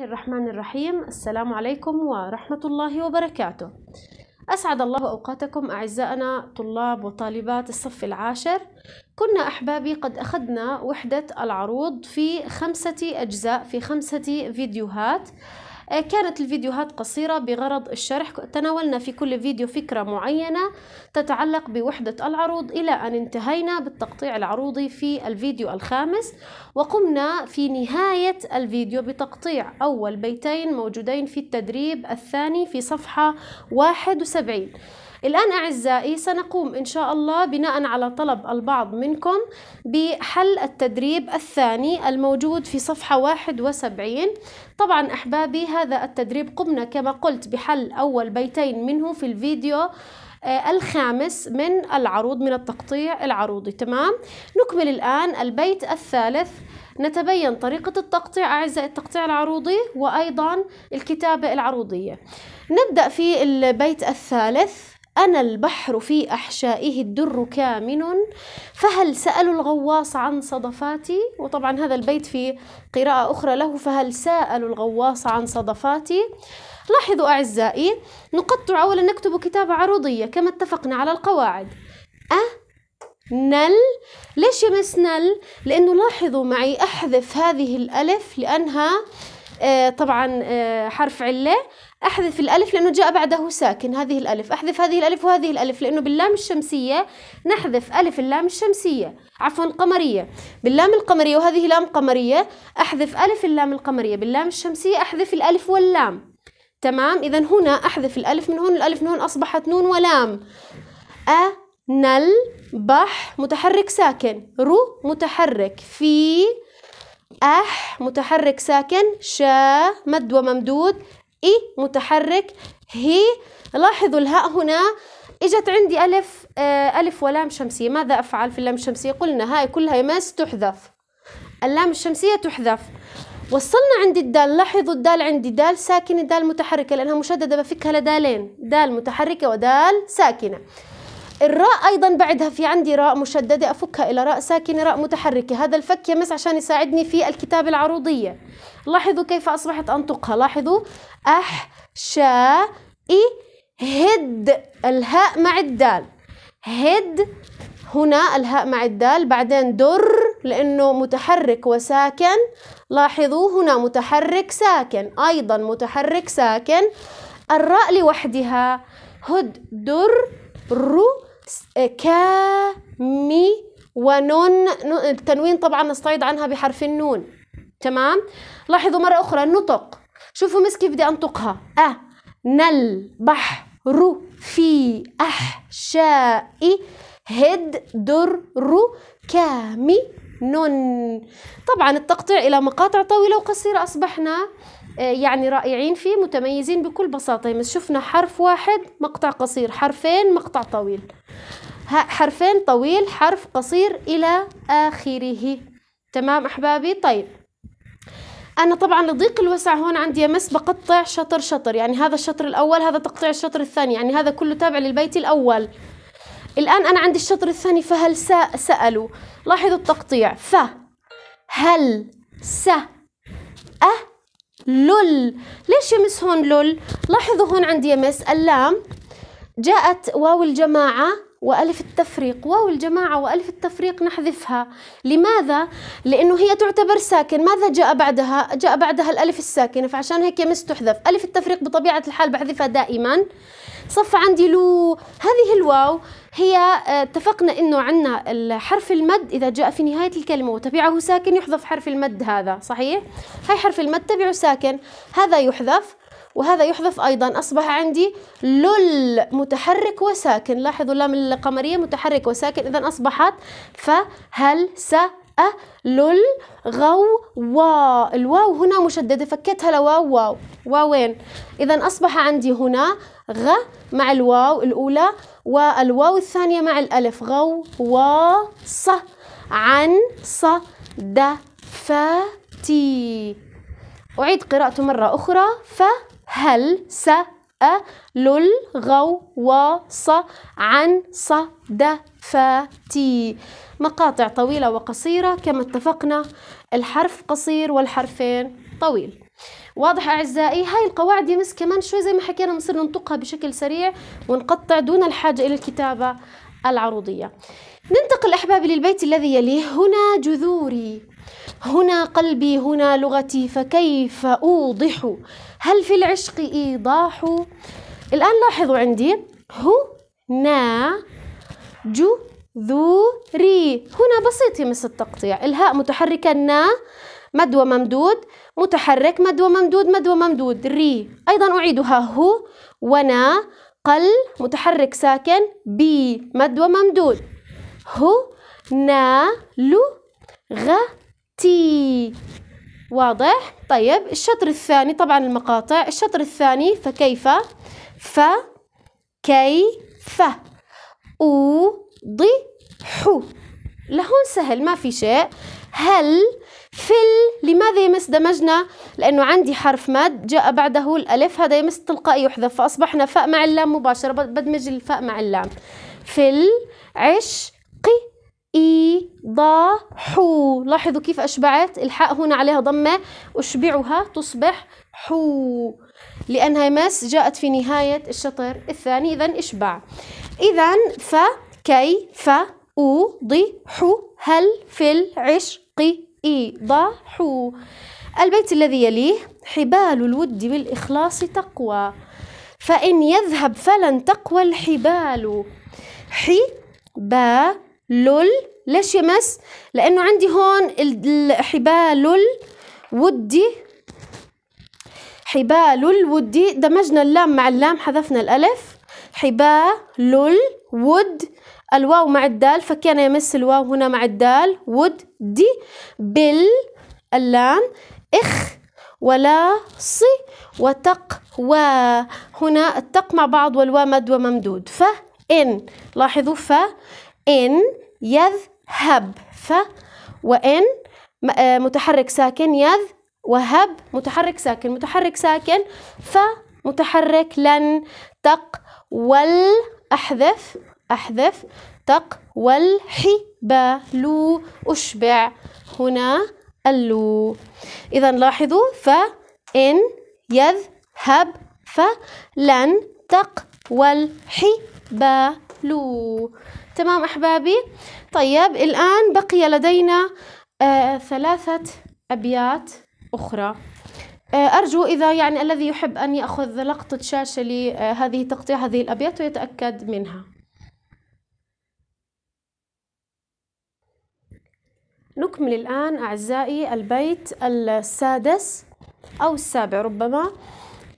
الله الرحمن الرحيم السلام عليكم ورحمة الله وبركاته أسعد الله أوقاتكم أعزائنا طلاب وطالبات الصف العاشر كنا أحبابي قد أخذنا وحدة العروض في خمسة أجزاء في خمسة فيديوهات آه، كانت الفيديوهات قصيرة بغرض الشرح تناولنا في كل فيديو فكرة معينة تتعلق بوحدة العروض إلى أن انتهينا بالتقطيع العروضي في الفيديو الخامس وقمنا في نهاية الفيديو بتقطيع أول بيتين موجودين في التدريب الثاني في صفحة 71 الآن أعزائي سنقوم إن شاء الله بناء على طلب البعض منكم بحل التدريب الثاني الموجود في صفحة 71 طبعا أحبابي هذا التدريب قمنا كما قلت بحل أول بيتين منه في الفيديو آه، الخامس من العروض من التقطيع العروضي تمام نكمل الآن البيت الثالث نتبين طريقة التقطيع أعزائي التقطيع العروضي وأيضا الكتابة العروضية نبدأ في البيت الثالث أنا البحر في أحشائه الدر كامن فهل سألوا الغواص عن صدفاتي وطبعا هذا البيت في قراءة أخرى له فهل سألوا الغواص عن صدفاتي لاحظوا أعزائي نقطع أولا نكتب كتابة عروضية كما اتفقنا على القواعد أه نل ليش يمس نل لأنه لاحظوا معي أحذف هذه الألف لأنها آه طبعا آه حرف علة أحذف الألف لأنه جاء بعده ساكن هذه الألف أحذف هذه الألف وهذه الألف لأنه باللام الشمسية نحذف ألف اللام الشمسية عفوا قمرية باللام القمرية وهذه لام قمرية أحذف ألف اللام القمرية باللام الشمسية أحذف الألف واللام تمام إذا هنا أحذف الألف من هون الألف من هون أصبحت نون ولام أ نل بح متحرك ساكن رو متحرك في أح متحرك ساكن شا مد وممدود إي متحرك هي لاحظوا الهاء هنا اجت عندي ألف آه، ألف ولام شمسية ماذا أفعل في اللام الشمسية قلنا هاي كلها يمس تحذف اللام الشمسية تحذف وصلنا عند الدال لاحظوا الدال عندي دال ساكنة دال متحركة لأنها مشددة بفكها لدالين دال متحركة ودال ساكنة الراء أيضا بعدها في عندي راء مشددة أفكها إلى راء ساكنة راء متحركة هذا الفك يمس عشان يساعدني في الكتابة العروضية لاحظوا كيف أصبحت أنطقها لاحظوا أح شا إي هد الهاء مع الدال هد هنا الهاء مع الدال بعدين در لأنه متحرك وساكن لاحظوا هنا متحرك ساكن أيضا متحرك ساكن الراء لوحدها هد در رو مي ونون التنوين طبعا نستعيض عنها بحرف النون تمام لاحظوا مرة أخرى النطق شوفوا مس كيف بدي أنطقها أ نل بح رو في أح شاء هد در رو كامي نون طبعا التقطيع إلى مقاطع طويلة وقصيرة أصبحنا آه، يعني رائعين فيه متميزين بكل بساطة بس شفنا حرف واحد مقطع قصير حرفين مقطع طويل حرفين طويل حرف قصير إلى آخره تمام أحبابي طيب انا طبعا لضيق الوسع هون عندي مس بقطع شطر شطر يعني هذا الشطر الاول هذا تقطيع الشطر الثاني يعني هذا كله تابع للبيت الاول الان انا عندي الشطر الثاني فهل سالوا لاحظوا التقطيع ف هل س أه لل ليش يمس هون لل لاحظوا هون عندي يمس اللام جاءت واو الجماعة وألف التفريق واو الجماعة وألف التفريق نحذفها لماذا؟ لأنه هي تعتبر ساكن ماذا جاء بعدها؟ جاء بعدها الألف الساكنة فعشان هيك يمس تحذف ألف التفريق بطبيعة الحال بحذفها دائما صف عندي لو هذه الواو هي آه، اتفقنا انه عندنا حرف المد اذا جاء في نهايه الكلمه وتبعه ساكن يحذف حرف المد هذا صحيح هاي حرف المد تبعه ساكن هذا يحذف وهذا يحذف أيضا أصبح عندي لل متحرك وساكن لاحظوا لام القمرية متحرك وساكن إذا أصبحت فهل س أ لل غو وا الواو هنا مشددة فكيتها لواو واو واوين إذا أصبح عندي هنا غ مع الواو الأولى والواو الثانية مع الألف غو وا ص عن ص د ف تي أعيد قراءته مرة أخرى ف هل س أ لل غو ص عن ف فاتي مقاطع طويلة وقصيرة كما اتفقنا الحرف قصير والحرفين طويل واضح أعزائي هاي القواعد يمس كمان شوي زي ما حكينا بنصير ننطقها بشكل سريع ونقطع دون الحاجة إلى الكتابة العروضية ننتقل أحبابي للبيت الذي يليه هنا جذوري هنا قلبي هنا لغتي فكيف أوضح هل في العشق إيضاح الآن لاحظوا عندي هو نا جو ذو ري هنا بسيط يمس التقطيع الهاء متحركة نا مد وممدود متحرك مد وممدود مد وممدود ري أيضا أعيدها هو ونا قل متحرك ساكن بي مد وممدود هو نا لو غ تي واضح طيب الشطر الثاني طبعا المقاطع الشطر الثاني فكيف ف كيف أوضح لهون سهل ما في شيء هل في ال... لماذا يمس دمجنا لأنه عندي حرف مد جاء بعده الألف هذا يمس تلقائي يحذف فأصبحنا فاء مع اللام مباشرة بدمج الفاء مع اللام في العشق إي ضا حو لاحظوا كيف أشبعت الحاء هنا عليها ضمة أشبعها تصبح حو لأنها مس جاءت في نهاية الشطر الثاني إذا اشبع إذا ف كي ف أو ضي حو هل في العشق إي ضا حو البيت الذي يليه حبال الود بالإخلاص تقوى فإن يذهب فلن تقوى الحبال حي با لول ليش يمس لانه عندي هون حبال الودي حبال الودي دمجنا اللام مع اللام حذفنا الالف حبال الود الواو مع الدال فكينا يمس الواو هنا مع الدال ود دي بال اللام اخ ولا ص وتق و هنا التق مع بعض والوا مد وممدود فإن لاحظوا فإن يذهب ف وإن آه، متحرك ساكن يذ وهب متحرك ساكن متحرك ساكن ف متحرك لن تق وال أحذف أحذف تق والحبال أشبع هنا اللو إذا لاحظوا ف هب يذهب لن تق والحبال تمام أحبابي طيب الآن بقي لدينا آه ثلاثة أبيات أخرى آه أرجو إذا يعني الذي يحب أن يأخذ لقطة شاشة لهذه آه، تقطيع هذه الأبيات ويتأكد منها نكمل الآن أعزائي البيت السادس أو السابع ربما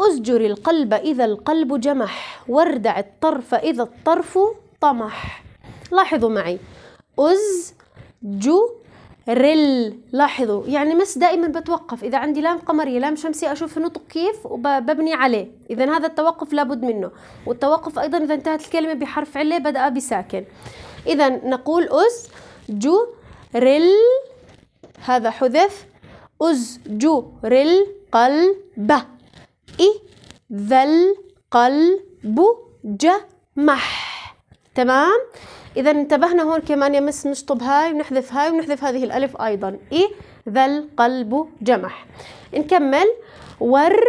أزجر القلب إذا القلب جمح واردع الطرف إذا الطرف طمح لاحظوا معي أز جو رل لاحظوا يعني مس دائما بتوقف إذا عندي لام قمرية لام شمسية أشوف النطق كيف وببني عليه إذا هذا التوقف لابد منه والتوقف أيضا إذا انتهت الكلمة بحرف علة بدأ بساكن إذا نقول أز جو رل هذا حذف أز جو رل قلب إي ذل قلب جمح تمام اذا انتبهنا هون كمان يمس نشطب هاي ونحذف هاي ونحذف هذه الالف ايضا اي ذا القلب جمح نكمل ور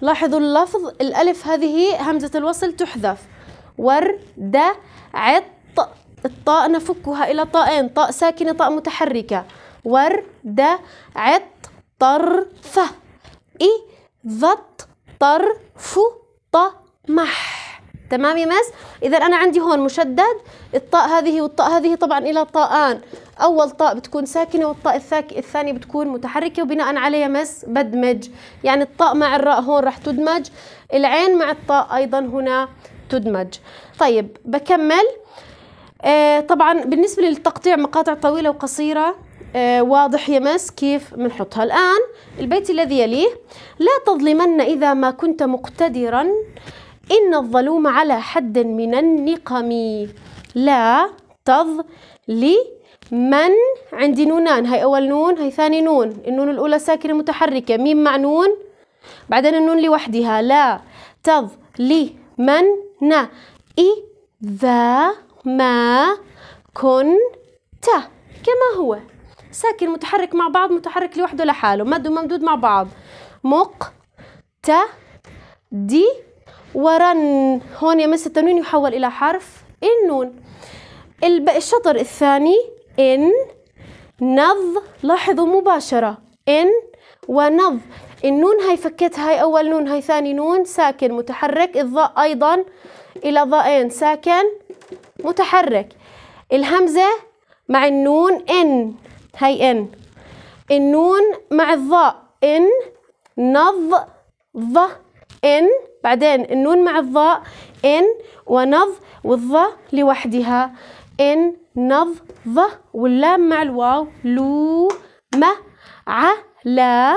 لاحظوا اللفظ الالف هذه همزه الوصل تحذف ور د عط الطاء نفكها الى طائين طاء ساكنه طاء متحركه ور د عط طر ف اي ذط طر ف ط مح تمام يا مس اذا انا عندي هون مشدد الطاء هذه والطاء هذه طبعا الى طاءان اول طاء بتكون ساكنه والطاء الثانيه بتكون متحركه وبناء عليه يا مس بدمج يعني الطاء مع الراء هون راح تدمج العين مع الطاء ايضا هنا تدمج طيب بكمل آه طبعا بالنسبه للتقطيع مقاطع طويله وقصيره آه واضح يا مس كيف بنحطها الآن البيت الذي يليه لا تظلمن إذا ما كنت مقتدرا إن الظلوم على حد من النقم لا من عندي نونان هاي أول نون هاي ثاني نون النون الأولى ساكنة متحركة ميم مع نون بعدين النون لوحدها لا ن إذا ما كنت كما هو ساكن متحرك مع بعض متحرك لوحده لحاله مد وممدود مع بعض مق ت دي ورن هون يمس التنوين يحول إلى حرف النون الشطر الثاني إن نظ لاحظوا مباشرة إن ونظ النون هاي فكتها هاي أول نون هاي ثاني نون ساكن متحرك الضاء أيضا إلى ضاءين ساكن متحرك الهمزة مع النون إن هاي إن النون مع الضاء إن نظ ض إن بعدين النون مع الضاء إن ونظ والظ لوحدها إن نظ ظ واللام مع الواو لو ما ع لا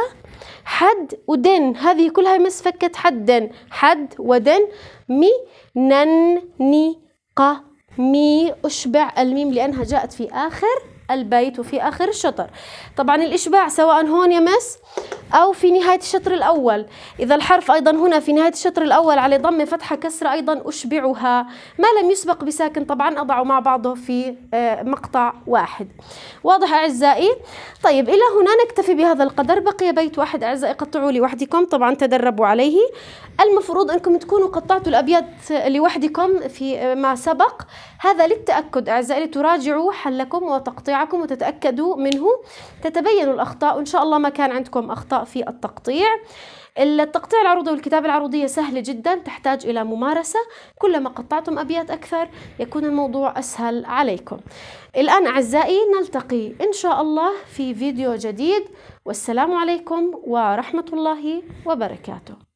حد ودن هذه كلها مس فكة حد حد ودن مي نن ني ق مي أشبع الميم لأنها جاءت في آخر البيت وفي آخر الشطر طبعا الإشباع سواء هون يمس أو في نهاية الشطر الأول إذا الحرف أيضا هنا في نهاية الشطر الأول على ضم فتحة كسرة أيضا أشبعها ما لم يسبق بساكن طبعا أضعه مع بعضه في آه، مقطع واحد واضح أعزائي طيب إلى هنا نكتفي بهذا القدر بقي بيت واحد أعزائي قطعوا لوحدكم طبعا تدربوا عليه المفروض أنكم تكونوا قطعتوا الأبيات لوحدكم في آه، ما سبق هذا للتأكد أعزائي لتراجعوا حلكم وتقطيع بتاعكم وتتأكدوا منه تتبينوا الأخطاء وإن شاء الله ما كان عندكم أخطاء في التقطيع التقطيع العروضي والكتابة العروضية سهلة جدا تحتاج إلى ممارسة كلما قطعتم أبيات أكثر يكون الموضوع أسهل عليكم الآن أعزائي نلتقي إن شاء الله في فيديو جديد والسلام عليكم ورحمة الله وبركاته